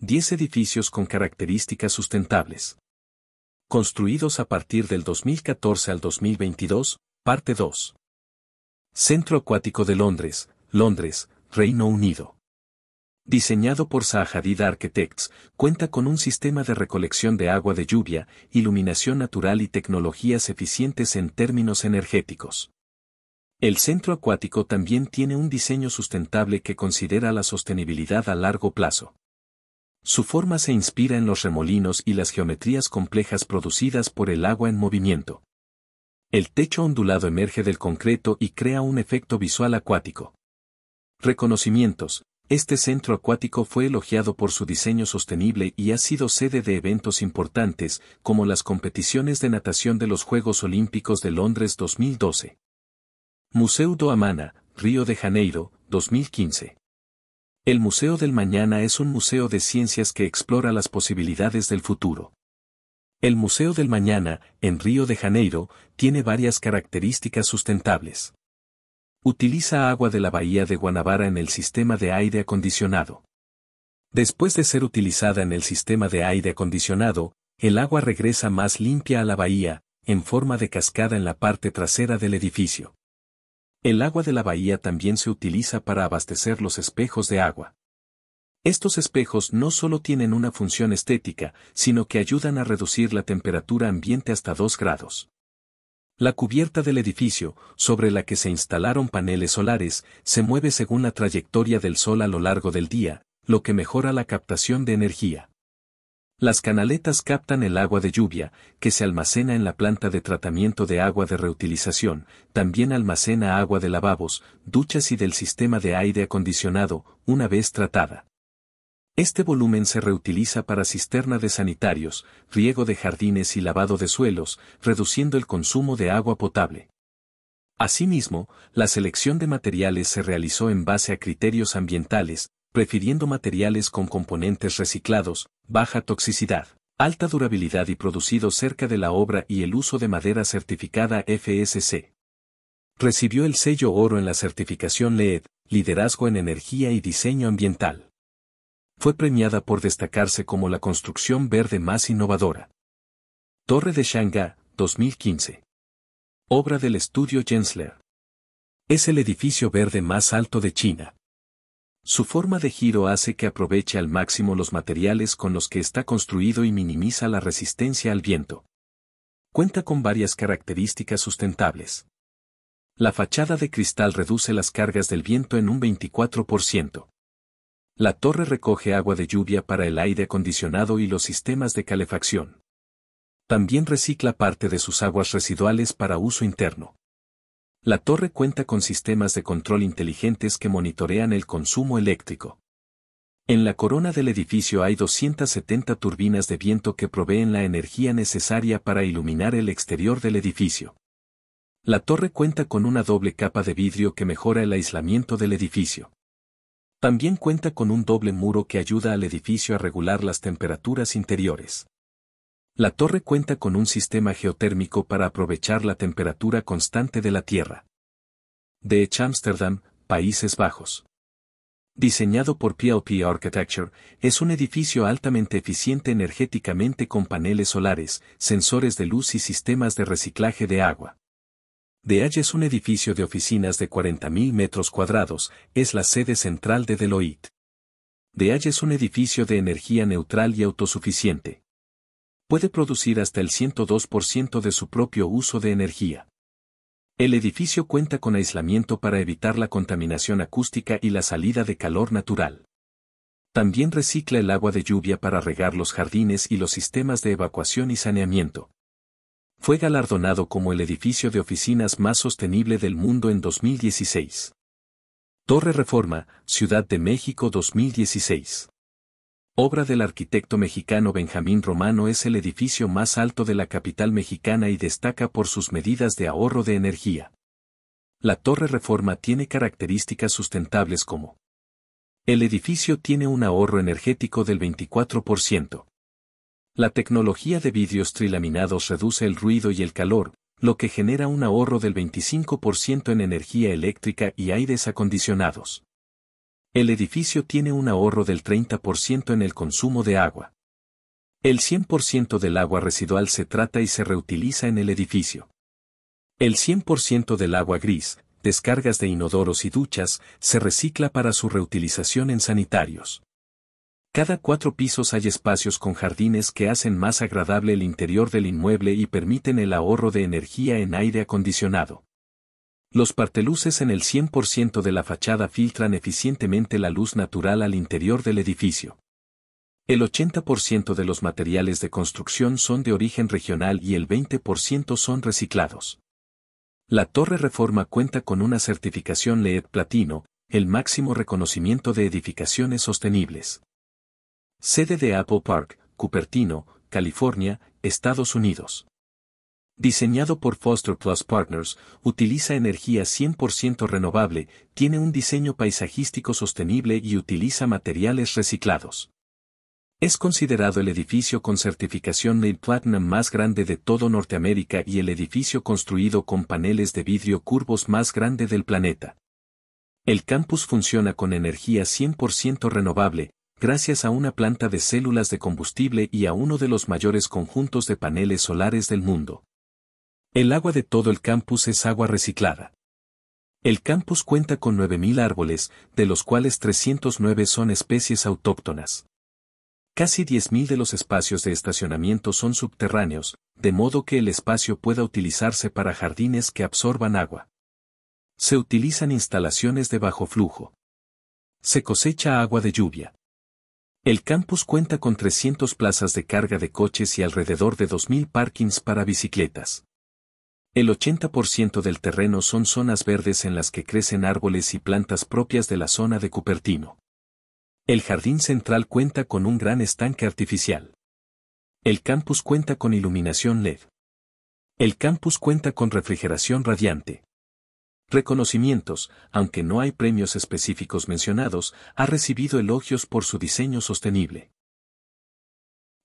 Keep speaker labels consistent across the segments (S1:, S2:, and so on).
S1: 10 edificios con características sustentables. Construidos a partir del 2014 al 2022, parte 2. Centro Acuático de Londres, Londres, Reino Unido. Diseñado por Sahadid Architects, cuenta con un sistema de recolección de agua de lluvia, iluminación natural y tecnologías eficientes en términos energéticos. El centro acuático también tiene un diseño sustentable que considera la sostenibilidad a largo plazo. Su forma se inspira en los remolinos y las geometrías complejas producidas por el agua en movimiento. El techo ondulado emerge del concreto y crea un efecto visual acuático. Reconocimientos. Este centro acuático fue elogiado por su diseño sostenible y ha sido sede de eventos importantes, como las competiciones de natación de los Juegos Olímpicos de Londres 2012. Museu do Amana, Río de Janeiro, 2015. El Museo del Mañana es un museo de ciencias que explora las posibilidades del futuro. El Museo del Mañana, en Río de Janeiro, tiene varias características sustentables. Utiliza agua de la bahía de Guanabara en el sistema de aire acondicionado. Después de ser utilizada en el sistema de aire acondicionado, el agua regresa más limpia a la bahía, en forma de cascada en la parte trasera del edificio. El agua de la bahía también se utiliza para abastecer los espejos de agua. Estos espejos no solo tienen una función estética, sino que ayudan a reducir la temperatura ambiente hasta 2 grados. La cubierta del edificio, sobre la que se instalaron paneles solares, se mueve según la trayectoria del sol a lo largo del día, lo que mejora la captación de energía. Las canaletas captan el agua de lluvia, que se almacena en la planta de tratamiento de agua de reutilización, también almacena agua de lavabos, duchas y del sistema de aire acondicionado, una vez tratada. Este volumen se reutiliza para cisterna de sanitarios, riego de jardines y lavado de suelos, reduciendo el consumo de agua potable. Asimismo, la selección de materiales se realizó en base a criterios ambientales, prefiriendo materiales con componentes reciclados, baja toxicidad, alta durabilidad y producido cerca de la obra y el uso de madera certificada FSC. Recibió el sello oro en la certificación LED, Liderazgo en Energía y Diseño Ambiental. Fue premiada por destacarse como la construcción verde más innovadora. Torre de Shanga, 2015. Obra del estudio Gensler. Es el edificio verde más alto de China. Su forma de giro hace que aproveche al máximo los materiales con los que está construido y minimiza la resistencia al viento. Cuenta con varias características sustentables. La fachada de cristal reduce las cargas del viento en un 24%. La torre recoge agua de lluvia para el aire acondicionado y los sistemas de calefacción. También recicla parte de sus aguas residuales para uso interno. La torre cuenta con sistemas de control inteligentes que monitorean el consumo eléctrico. En la corona del edificio hay 270 turbinas de viento que proveen la energía necesaria para iluminar el exterior del edificio. La torre cuenta con una doble capa de vidrio que mejora el aislamiento del edificio. También cuenta con un doble muro que ayuda al edificio a regular las temperaturas interiores. La torre cuenta con un sistema geotérmico para aprovechar la temperatura constante de la Tierra. De Amsterdam, Países Bajos. Diseñado por PLP Architecture, es un edificio altamente eficiente energéticamente con paneles solares, sensores de luz y sistemas de reciclaje de agua. De H. es un edificio de oficinas de 40.000 metros cuadrados, es la sede central de Deloitte. H. es un edificio de energía neutral y autosuficiente puede producir hasta el 102% de su propio uso de energía. El edificio cuenta con aislamiento para evitar la contaminación acústica y la salida de calor natural. También recicla el agua de lluvia para regar los jardines y los sistemas de evacuación y saneamiento. Fue galardonado como el edificio de oficinas más sostenible del mundo en 2016. Torre Reforma, Ciudad de México 2016 obra del arquitecto mexicano Benjamín Romano es el edificio más alto de la capital mexicana y destaca por sus medidas de ahorro de energía. La Torre Reforma tiene características sustentables como el edificio tiene un ahorro energético del 24%. La tecnología de vidrios trilaminados reduce el ruido y el calor, lo que genera un ahorro del 25% en energía eléctrica y aires acondicionados. El edificio tiene un ahorro del 30% en el consumo de agua. El 100% del agua residual se trata y se reutiliza en el edificio. El 100% del agua gris, descargas de inodoros y duchas, se recicla para su reutilización en sanitarios. Cada cuatro pisos hay espacios con jardines que hacen más agradable el interior del inmueble y permiten el ahorro de energía en aire acondicionado. Los parteluces en el 100% de la fachada filtran eficientemente la luz natural al interior del edificio. El 80% de los materiales de construcción son de origen regional y el 20% son reciclados. La Torre Reforma cuenta con una certificación LED Platino, el máximo reconocimiento de edificaciones sostenibles. Sede de Apple Park, Cupertino, California, Estados Unidos. Diseñado por Foster Plus Partners, utiliza energía 100% renovable, tiene un diseño paisajístico sostenible y utiliza materiales reciclados. Es considerado el edificio con certificación LEED Platinum más grande de todo Norteamérica y el edificio construido con paneles de vidrio curvos más grande del planeta. El campus funciona con energía 100% renovable, gracias a una planta de células de combustible y a uno de los mayores conjuntos de paneles solares del mundo. El agua de todo el campus es agua reciclada. El campus cuenta con 9.000 árboles, de los cuales 309 son especies autóctonas. Casi 10.000 de los espacios de estacionamiento son subterráneos, de modo que el espacio pueda utilizarse para jardines que absorban agua. Se utilizan instalaciones de bajo flujo. Se cosecha agua de lluvia. El campus cuenta con 300 plazas de carga de coches y alrededor de 2.000 parkings para bicicletas. El 80% del terreno son zonas verdes en las que crecen árboles y plantas propias de la zona de Cupertino. El jardín central cuenta con un gran estanque artificial. El campus cuenta con iluminación LED. El campus cuenta con refrigeración radiante. Reconocimientos, aunque no hay premios específicos mencionados, ha recibido elogios por su diseño sostenible.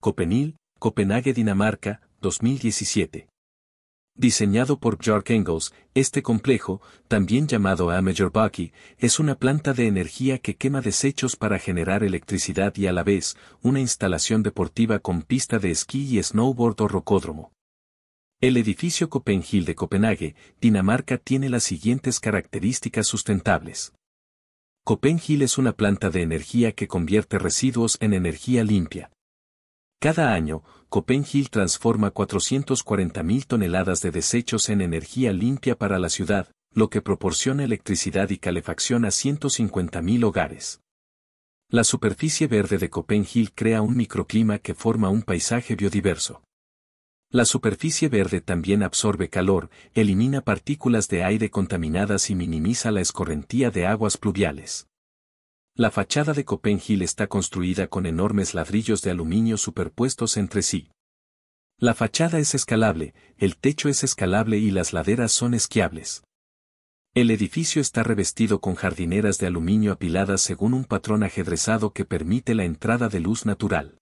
S1: Copenil, Copenhague, Dinamarca, 2017. Diseñado por George Engels, este complejo, también llamado Amager-Bucky, es una planta de energía que quema desechos para generar electricidad y a la vez, una instalación deportiva con pista de esquí y snowboard o rocódromo. El edificio Copenhill de Copenhague, Dinamarca tiene las siguientes características sustentables. Copenhill es una planta de energía que convierte residuos en energía limpia. Cada año, Copenhill transforma 440.000 toneladas de desechos en energía limpia para la ciudad, lo que proporciona electricidad y calefacción a 150.000 hogares. La superficie verde de Copenhill crea un microclima que forma un paisaje biodiverso. La superficie verde también absorbe calor, elimina partículas de aire contaminadas y minimiza la escorrentía de aguas pluviales. La fachada de Copenhill está construida con enormes ladrillos de aluminio superpuestos entre sí. La fachada es escalable, el techo es escalable y las laderas son esquiables. El edificio está revestido con jardineras de aluminio apiladas según un patrón ajedrezado que permite la entrada de luz natural.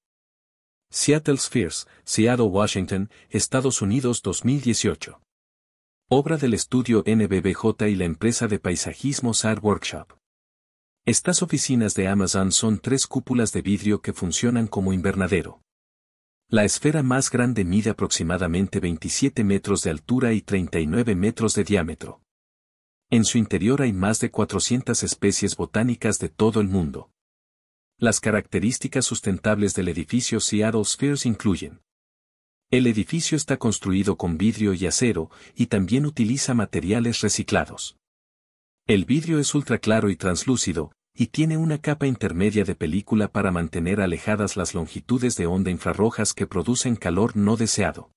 S1: Seattle Spheres, Seattle, Washington, Estados Unidos 2018. Obra del estudio NBBJ y la empresa de paisajismo SAR Workshop. Estas oficinas de Amazon son tres cúpulas de vidrio que funcionan como invernadero. La esfera más grande mide aproximadamente 27 metros de altura y 39 metros de diámetro. En su interior hay más de 400 especies botánicas de todo el mundo. Las características sustentables del edificio Seattle Spheres incluyen. El edificio está construido con vidrio y acero y también utiliza materiales reciclados. El vidrio es ultra claro y translúcido, y tiene una capa intermedia de película para mantener alejadas las longitudes de onda infrarrojas que producen calor no deseado.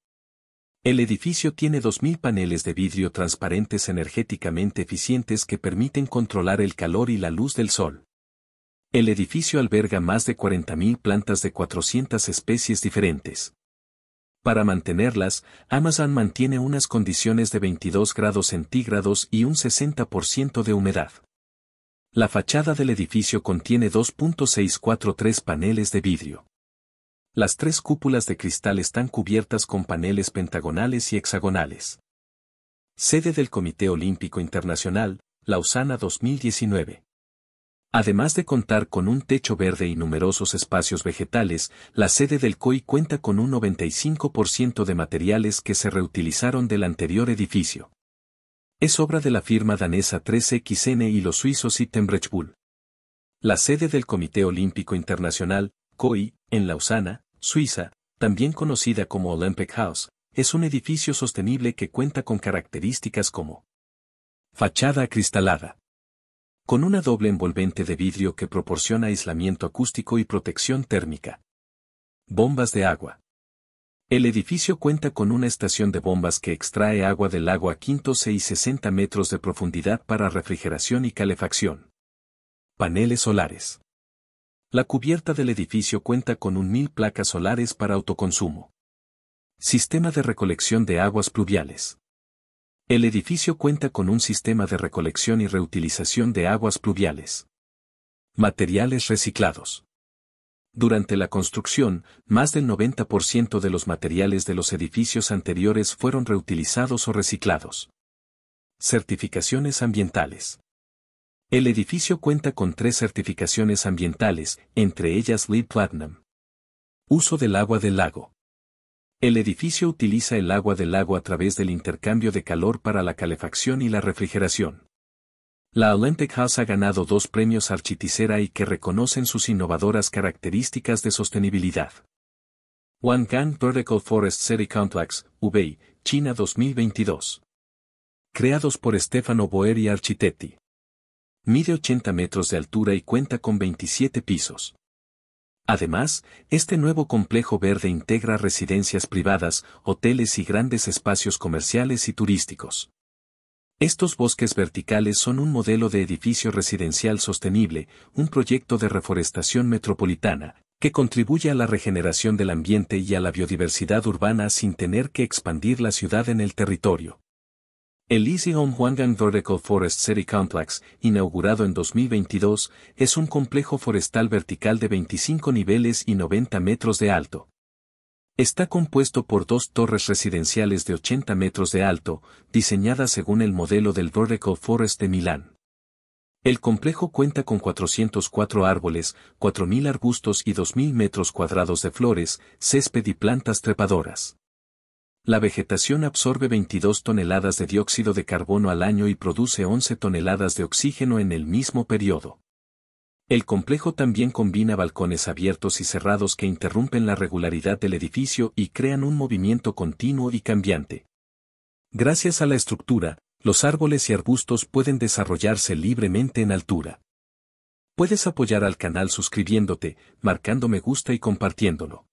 S1: El edificio tiene 2.000 paneles de vidrio transparentes energéticamente eficientes que permiten controlar el calor y la luz del sol. El edificio alberga más de 40.000 plantas de 400 especies diferentes. Para mantenerlas, Amazon mantiene unas condiciones de 22 grados centígrados y un 60% de humedad. La fachada del edificio contiene 2.643 paneles de vidrio. Las tres cúpulas de cristal están cubiertas con paneles pentagonales y hexagonales. Sede del Comité Olímpico Internacional, Lausana 2019. Además de contar con un techo verde y numerosos espacios vegetales, la sede del COI cuenta con un 95% de materiales que se reutilizaron del anterior edificio. Es obra de la firma danesa 3XN y los suizos Bull. La sede del Comité Olímpico Internacional, COI, en Lausana, Suiza, también conocida como Olympic House, es un edificio sostenible que cuenta con características como fachada acristalada, con una doble envolvente de vidrio que proporciona aislamiento acústico y protección térmica. Bombas de agua. El edificio cuenta con una estación de bombas que extrae agua del lago a 15 y 60 metros de profundidad para refrigeración y calefacción. Paneles solares. La cubierta del edificio cuenta con un mil placas solares para autoconsumo. Sistema de recolección de aguas pluviales. El edificio cuenta con un sistema de recolección y reutilización de aguas pluviales. Materiales reciclados. Durante la construcción, más del 90% de los materiales de los edificios anteriores fueron reutilizados o reciclados. Certificaciones ambientales. El edificio cuenta con tres certificaciones ambientales, entre ellas LEED Platinum. Uso del agua del lago. El edificio utiliza el agua del lago a través del intercambio de calor para la calefacción y la refrigeración. La Atlantic House ha ganado dos premios Architicera y que reconocen sus innovadoras características de sostenibilidad. Wanggang Vertical Forest City Complex, Hubei, China 2022. Creados por Stefano Boeri Architetti. Mide 80 metros de altura y cuenta con 27 pisos. Además, este nuevo complejo verde integra residencias privadas, hoteles y grandes espacios comerciales y turísticos. Estos bosques verticales son un modelo de edificio residencial sostenible, un proyecto de reforestación metropolitana, que contribuye a la regeneración del ambiente y a la biodiversidad urbana sin tener que expandir la ciudad en el territorio. El Easy Home Huangang Vertical Forest City Complex, inaugurado en 2022, es un complejo forestal vertical de 25 niveles y 90 metros de alto. Está compuesto por dos torres residenciales de 80 metros de alto, diseñadas según el modelo del Vertical Forest de Milán. El complejo cuenta con 404 árboles, 4.000 arbustos y 2.000 metros cuadrados de flores, césped y plantas trepadoras. La vegetación absorbe 22 toneladas de dióxido de carbono al año y produce 11 toneladas de oxígeno en el mismo periodo. El complejo también combina balcones abiertos y cerrados que interrumpen la regularidad del edificio y crean un movimiento continuo y cambiante. Gracias a la estructura, los árboles y arbustos pueden desarrollarse libremente en altura. Puedes apoyar al canal suscribiéndote, marcando me gusta y compartiéndolo.